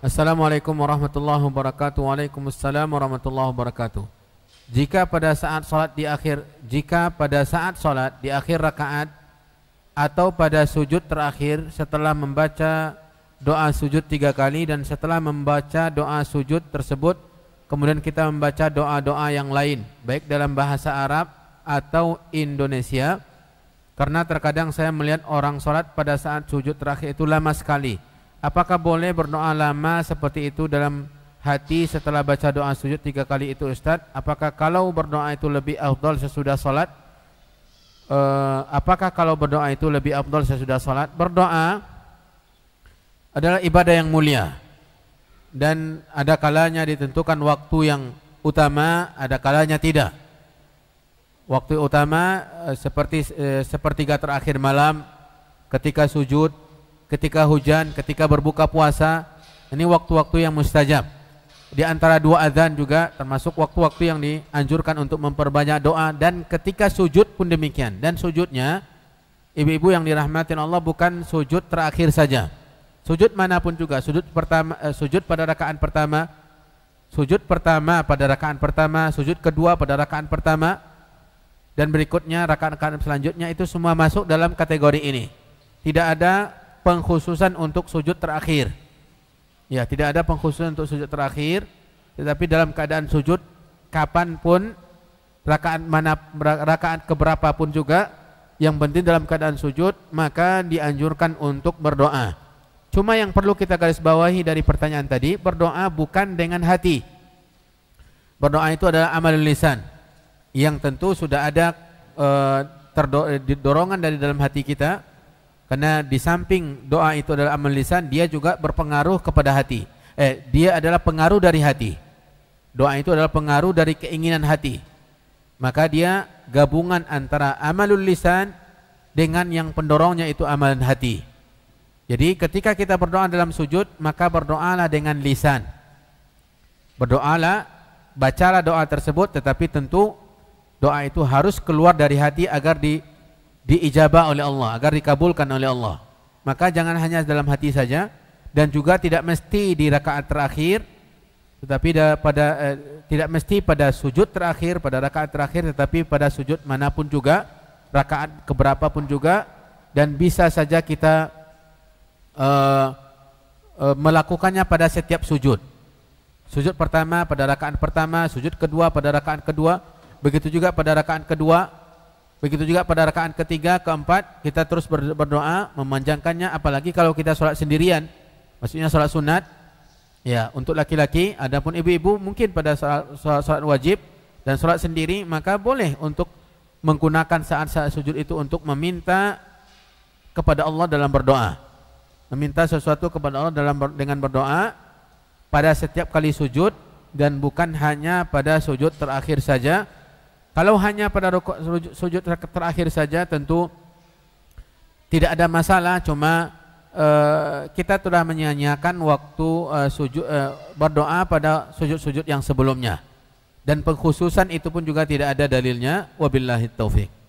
Assalamualaikum warahmatullahi wabarakatuh. Waalaikumsalam warahmatullahi wabarakatuh. Jika pada saat salat di akhir jika pada saat salat di akhir rakaat atau pada sujud terakhir setelah membaca doa sujud tiga kali dan setelah membaca doa sujud tersebut kemudian kita membaca doa-doa yang lain baik dalam bahasa Arab atau Indonesia karena terkadang saya melihat orang salat pada saat sujud terakhir itu lama sekali Apakah boleh berdoa lama seperti itu dalam hati setelah baca doa sujud tiga kali itu Ustadz? Apakah kalau berdoa itu lebih afdol sesudah sholat? E, apakah kalau berdoa itu lebih afdol sesudah sholat? Berdoa adalah ibadah yang mulia dan ada kalanya ditentukan waktu yang utama, ada kalanya tidak. Waktu utama e, seperti e, sepertiga terakhir malam ketika sujud ketika hujan, ketika berbuka puasa, ini waktu-waktu yang mustajab. Di antara dua azan juga termasuk waktu-waktu yang dianjurkan untuk memperbanyak doa dan ketika sujud pun demikian. Dan sujudnya ibu-ibu yang dirahmati Allah bukan sujud terakhir saja. Sujud manapun juga, sujud pertama eh, sujud pada rakaat pertama, sujud pertama pada rakaat pertama, sujud kedua pada rakaat pertama dan berikutnya rakaat-rakaat selanjutnya itu semua masuk dalam kategori ini. Tidak ada pengkhususan untuk sujud terakhir. Ya, tidak ada pengkhususan untuk sujud terakhir, tetapi dalam keadaan sujud kapanpun rakaat mana rakaat keberapa pun juga yang penting dalam keadaan sujud maka dianjurkan untuk berdoa. Cuma yang perlu kita garis bawahi dari pertanyaan tadi, berdoa bukan dengan hati. Berdoa itu adalah amal lisan yang tentu sudah ada e, eh, terdorongan dari dalam hati kita karena di samping doa itu adalah amal lisan, dia juga berpengaruh kepada hati. Eh, dia adalah pengaruh dari hati. Doa itu adalah pengaruh dari keinginan hati. Maka dia gabungan antara amalul lisan dengan yang pendorongnya itu amalan hati. Jadi ketika kita berdoa dalam sujud, maka berdoalah dengan lisan. Berdoalah, bacalah doa tersebut, tetapi tentu doa itu harus keluar dari hati agar di diijabah oleh Allah, agar dikabulkan oleh Allah. Maka jangan hanya dalam hati saja dan juga tidak mesti di rakaat terakhir tetapi pada eh, tidak mesti pada sujud terakhir, pada rakaat terakhir tetapi pada sujud manapun juga, rakaat keberapa pun juga dan bisa saja kita eh, eh, melakukannya pada setiap sujud. Sujud pertama pada rakaat pertama, sujud kedua pada rakaat kedua, begitu juga pada rakaat kedua Begitu juga pada rakaat ketiga, keempat kita terus berdoa memanjangkannya apalagi kalau kita sholat sendirian. Maksudnya sholat sunat. Ya, untuk laki-laki, adapun ibu-ibu mungkin pada sholat, sholat wajib dan sholat sendiri maka boleh untuk menggunakan saat-saat sujud itu untuk meminta kepada Allah dalam berdoa. Meminta sesuatu kepada Allah dalam dengan berdoa pada setiap kali sujud dan bukan hanya pada sujud terakhir saja kalau hanya pada rukuk, sujud terakhir saja tentu tidak ada masalah cuma uh, kita sudah menyanyiakan waktu uh, eh, sujud uh, eh, berdoa pada sujud-sujud yang sebelumnya dan pengkhususan itu pun juga tidak ada dalilnya wabillahi taufik